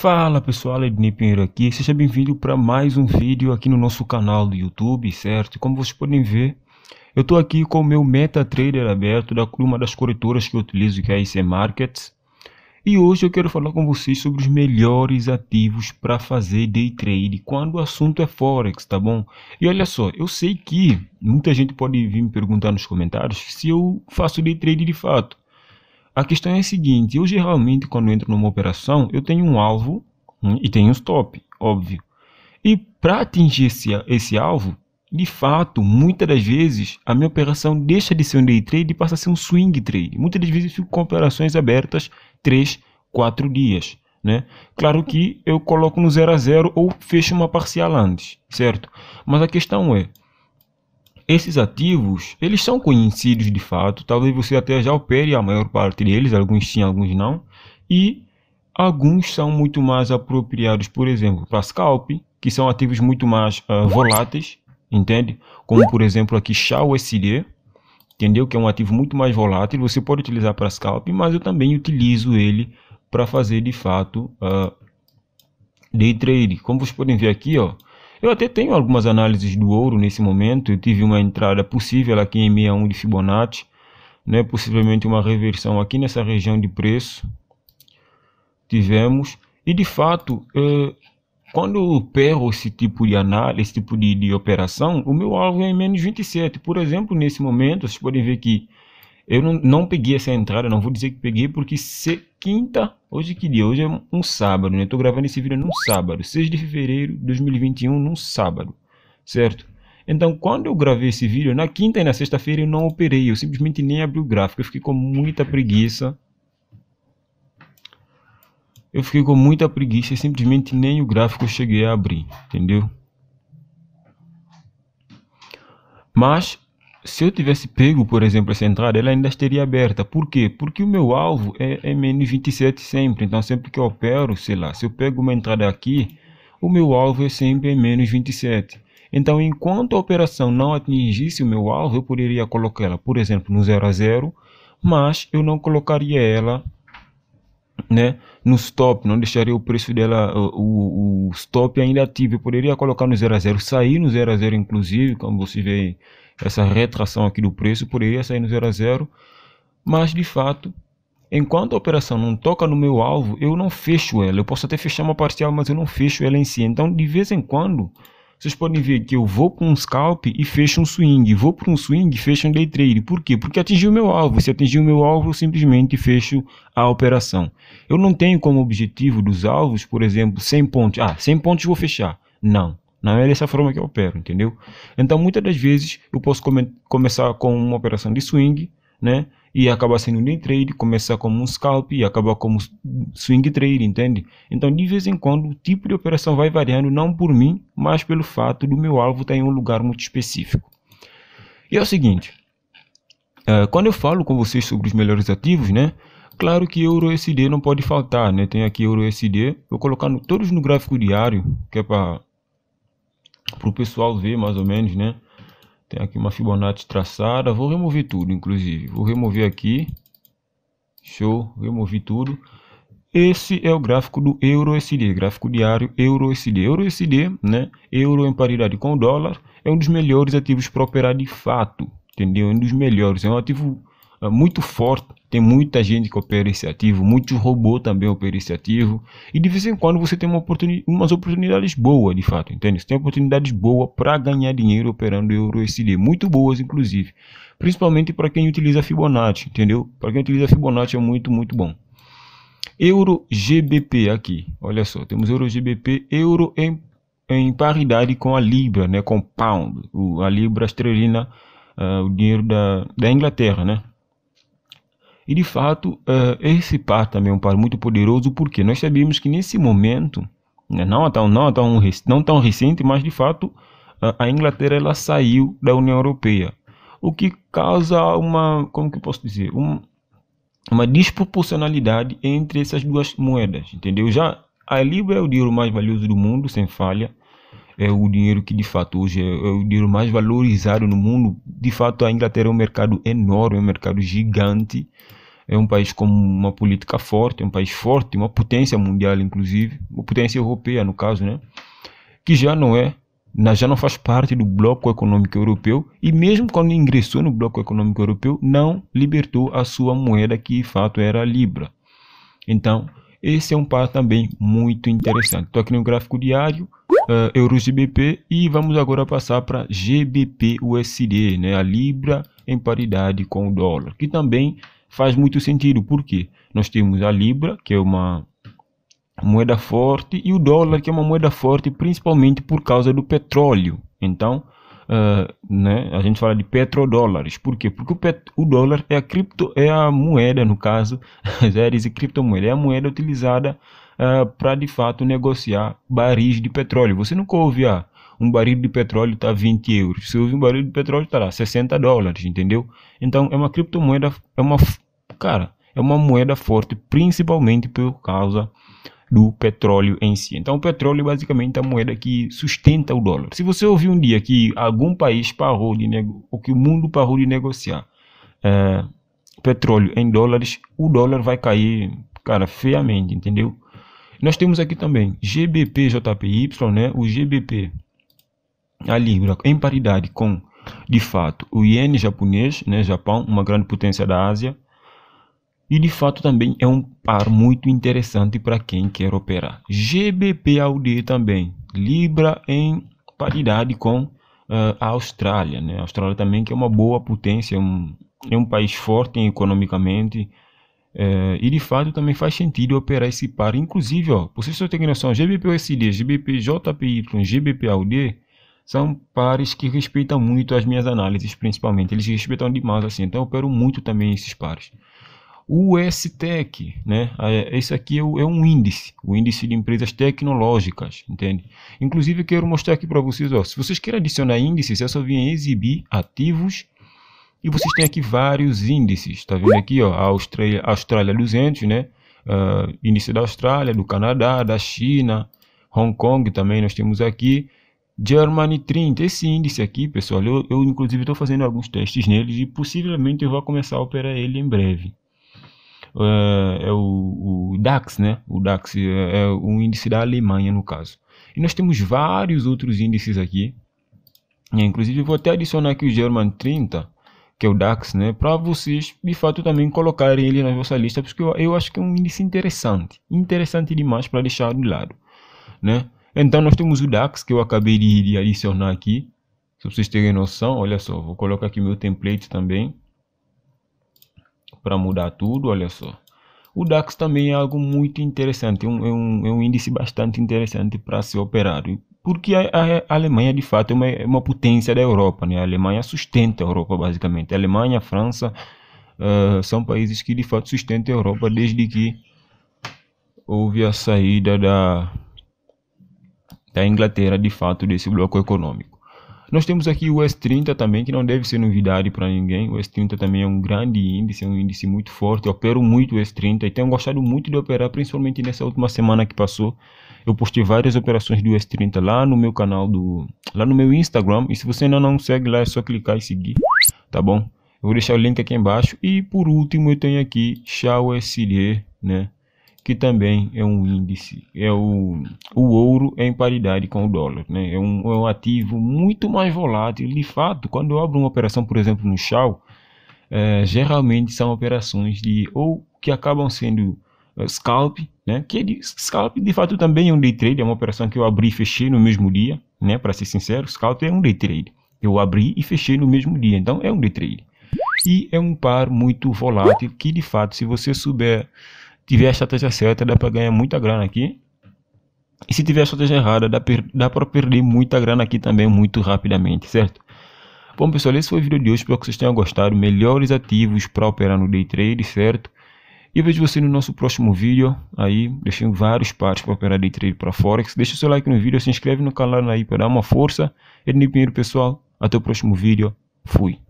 Fala pessoal, Ednei Pinheiro aqui, seja bem-vindo para mais um vídeo aqui no nosso canal do YouTube, certo? Como vocês podem ver, eu estou aqui com o meu MetaTrader aberto, da uma das corretoras que eu utilizo, que é a IC Markets. E hoje eu quero falar com vocês sobre os melhores ativos para fazer day trade quando o assunto é Forex, tá bom? E olha só, eu sei que muita gente pode vir me perguntar nos comentários se eu faço day trade de fato. A questão é a seguinte: eu geralmente, quando entro numa operação, eu tenho um alvo hum, e tenho um stop, óbvio. E para atingir esse, esse alvo, de fato, muitas das vezes, a minha operação deixa de ser um day trade e passa a ser um swing trade. Muitas das vezes, eu fico com operações abertas 3, 4 dias. Né? Claro que eu coloco no 0 a 0 ou fecho uma parcial antes, certo? Mas a questão é, esses ativos, eles são conhecidos de fato, talvez você até já opere a maior parte deles, alguns sim, alguns não, e alguns são muito mais apropriados, por exemplo, para scalp, que são ativos muito mais uh, voláteis, entende? Como por exemplo aqui Shao SD, entendeu? Que é um ativo muito mais volátil, você pode utilizar para scalp, mas eu também utilizo ele para fazer de fato uh, day trade. Como vocês podem ver aqui, ó, eu até tenho algumas análises do ouro nesse momento. Eu tive uma entrada possível aqui em 61 de Fibonacci, né? possivelmente uma reversão aqui nessa região de preço. Tivemos. E de fato, eh, quando eu perro esse tipo de análise, esse tipo de, de operação, o meu alvo é em menos 27. Por exemplo, nesse momento, vocês podem ver que eu não, não peguei essa entrada, não vou dizer que peguei, porque se quinta, hoje que dia? Hoje é um sábado, né? Eu tô gravando esse vídeo num sábado, 6 de fevereiro de 2021, num sábado, certo? Então, quando eu gravei esse vídeo, na quinta e na sexta-feira eu não operei, eu simplesmente nem abri o gráfico, eu fiquei com muita preguiça. Eu fiquei com muita preguiça e simplesmente nem o gráfico eu cheguei a abrir, entendeu? Mas se eu tivesse pego, por exemplo, essa entrada, ela ainda estaria aberta. Por quê? Porque o meu alvo é, é menos 27 sempre. Então, sempre que eu opero, sei lá, se eu pego uma entrada aqui, o meu alvo é sempre menos 27 Então, enquanto a operação não atingisse o meu alvo, eu poderia colocá-la, por exemplo, no 0 a 0, mas eu não colocaria ela né, no stop, não deixaria o preço dela, o, o stop ainda ativo. Eu poderia colocar no 0 a 0, sair no 0 a 0 inclusive, como você vê essa retração aqui do preço, poderia sair no 0 a 0, mas de fato, enquanto a operação não toca no meu alvo, eu não fecho ela. Eu posso até fechar uma parcial, mas eu não fecho ela em si. Então, de vez em quando, vocês podem ver que eu vou para um scalp e fecho um swing, vou para um swing e fecho um day trade. Por quê? Porque atingiu o meu alvo. Se atingiu o meu alvo, eu simplesmente fecho a operação. Eu não tenho como objetivo dos alvos, por exemplo, 100 pontos. Ah, 100 pontos vou fechar. Não. Não é dessa forma que eu opero, entendeu? Então, muitas das vezes, eu posso come começar com uma operação de swing, né? e acaba sendo um day trade, começa como um scalp e acaba como swing trade, entende? Então, de vez em quando, o tipo de operação vai variando, não por mim, mas pelo fato do meu alvo estar em um lugar muito específico. E é o seguinte, é, quando eu falo com vocês sobre os melhores ativos, né? Claro que Euro USD não pode faltar, né? Tem aqui Euro USD, vou colocar no, todos no gráfico diário, que é para o pessoal ver mais ou menos, né? Tem aqui uma Fibonacci traçada. Vou remover tudo, inclusive. Vou remover aqui. Show, removi tudo. Esse é o gráfico do Euro USD, gráfico diário Euro USD. Euro USD, né? Euro em paridade com o dólar, é um dos melhores ativos para operar de fato, entendeu? Um dos melhores, é um ativo é muito forte. Tem muita gente que opera esse ativo, muito robô também opera esse ativo. E de vez em quando você tem uma oportunidade, umas oportunidades boas, de fato, entende? Você tem oportunidades boas para ganhar dinheiro operando euro SD, muito boas, inclusive. Principalmente para quem utiliza Fibonacci, entendeu? Para quem utiliza Fibonacci é muito, muito bom. Euro GBP aqui, olha só, temos Euro GBP, Euro em, em paridade com a Libra, né? Com Pound, a Libra esterlina. Uh, ah, o dinheiro da, da Inglaterra, né? E de fato, uh, esse par também é um par muito poderoso, porque nós sabemos que nesse momento, né, não, tão, não, tão, não tão recente, mas de fato, uh, a Inglaterra ela saiu da União Europeia. O que causa uma, como que eu posso dizer, um, uma desproporcionalidade entre essas duas moedas, entendeu? Já a Libra é o dinheiro mais valioso do mundo, sem falha, é o dinheiro que de fato hoje é, é, o dinheiro mais valorizado no mundo. De fato, a Inglaterra é um mercado enorme, é um mercado gigante é um país com uma política forte, é um país forte, uma potência mundial inclusive, uma potência europeia no caso, né? Que já não é, já não faz parte do bloco econômico europeu e mesmo quando ingressou no bloco econômico europeu não libertou a sua moeda que de fato era a libra. Então esse é um par também muito interessante. Estou aqui no gráfico diário, uh, euros GBP e vamos agora passar para GBP USD, né? A libra em paridade com o dólar, que também faz muito sentido, porque nós temos a Libra, que é uma moeda forte, e o dólar, que é uma moeda forte, principalmente por causa do petróleo. Então, uh, né, a gente fala de petrodólares. Por quê? Porque o, pet, o dólar é a, cripto, é a moeda, no caso, zeres e criptomoeda, é a moeda utilizada uh, eh, para, de fato, negociar barris de petróleo. Você nunca ouve a ah, um barril de petróleo está 20 euros. Se houve um barril de petróleo, está lá 60 dólares, entendeu? Então é uma criptomoeda, é uma. Cara, é uma moeda forte, principalmente por causa do petróleo em si. Então, o petróleo é basicamente é a moeda que sustenta o dólar. Se você ouvir um dia que algum país parou de nego... ou que o mundo parou de negociar é, petróleo em dólares, o dólar vai cair, cara, feiamente, entendeu? Nós temos aqui também GBP JPY, né? O GBP a libra em paridade com, de fato, o iene japonês, né, Japão, uma grande potência da Ásia, e de fato também é um par muito interessante para quem quer operar. GBP AUD também, libra em paridade com uh, a Austrália, né? A Austrália também que é uma boa potência, um, é um país forte economicamente, eh, e de fato também faz sentido operar esse par. Inclusive, ó, vocês só têm noção, JPY GBP AUD são pares que respeitam muito as minhas análises, principalmente. Eles respeitam demais, assim. Então, eu opero muito também esses pares. O S-Tech, né? Ah, é, esse aqui é, é, um índice, o índice de empresas tecnológicas, entende? Inclusive, quero mostrar aqui para vocês, ó, se vocês querem adicionar índices, é só vir em exibir ativos e vocês têm aqui vários índices, tá vendo aqui, ó, a Austrália, Austrália 200, né? Uh, índice da Austrália, do Canadá, da China, Hong Kong também nós temos aqui. Germany 30, esse índice aqui, pessoal, eu, eu inclusive estou fazendo alguns testes neles e possivelmente eu vou começar a operar ele em breve. Uh, é o, o, DAX, né? O DAX é, é um índice da Alemanha, no caso. E nós temos vários outros índices aqui. E, é, inclusive, vou até adicionar aqui o German 30, que é o DAX, né? Para vocês, de fato, também colocarem ele na vossa lista, porque eu, eu acho que é um índice interessante. Interessante demais para deixar de lado, né? Então nós temos o DAX que eu acabei de, de adicionar aqui. Se vocês terem noção, olha só, vou colocar aqui meu template também. Para mudar tudo, olha só. O DAX também é algo muito interessante, é um, é um, é um índice bastante interessante para ser operado. Porque a, a, Alemanha, de fato, é uma, é uma potência da Europa. Né? A Alemanha sustenta a Europa, basicamente. A Alemanha, a França uh, são países que, de fato, sustentam a Europa desde que houve a saída da, da Inglaterra, de fato, desse bloco econômico. Nós temos aqui o S30 também, que não deve ser novidade para ninguém. O S30 também é um grande índice, é um índice muito forte. Eu opero muito o S30 e tenho gostado muito de operar, principalmente nessa última semana que passou. Eu postei várias operações do S30 lá no meu canal do, lá no meu Instagram. E se você ainda não segue lá, é só clicar e seguir, tá bom? Eu vou deixar o link aqui embaixo. E por último, eu tenho aqui Xiao SD, né? que também é um índice, é o, o ouro é em paridade com o dólar, né? é, um, é um ativo muito mais volátil. De fato, quando eu abro uma operação, por exemplo, no Shell, é, geralmente são operações de ou que acabam sendo uh, scalp, né? que é de, scalp de fato também é um day trade, é uma operação que eu abri e fechei no mesmo dia, né? para ser sincero, scalp é um day trade, eu abri e fechei no mesmo dia, então é um day trade. E é um par muito volátil que de fato, se você souber tiver a estratégia certa, dá para ganhar muita grana aqui. E se tiver a estratégia errada, dá, dá para perder muita grana aqui também muito rapidamente, certo? Bom, pessoal, esse foi o vídeo de hoje. Espero que vocês tenham gostado. Melhores ativos para operar no day trade, certo? E vejo você no nosso próximo vídeo. Aí, deixei vários partes para operar day trade para Forex. Deixa o seu like no vídeo, se inscreve no canal aí para dar uma força. Ednei Pinheiro, pessoal. Até o próximo vídeo. Fui.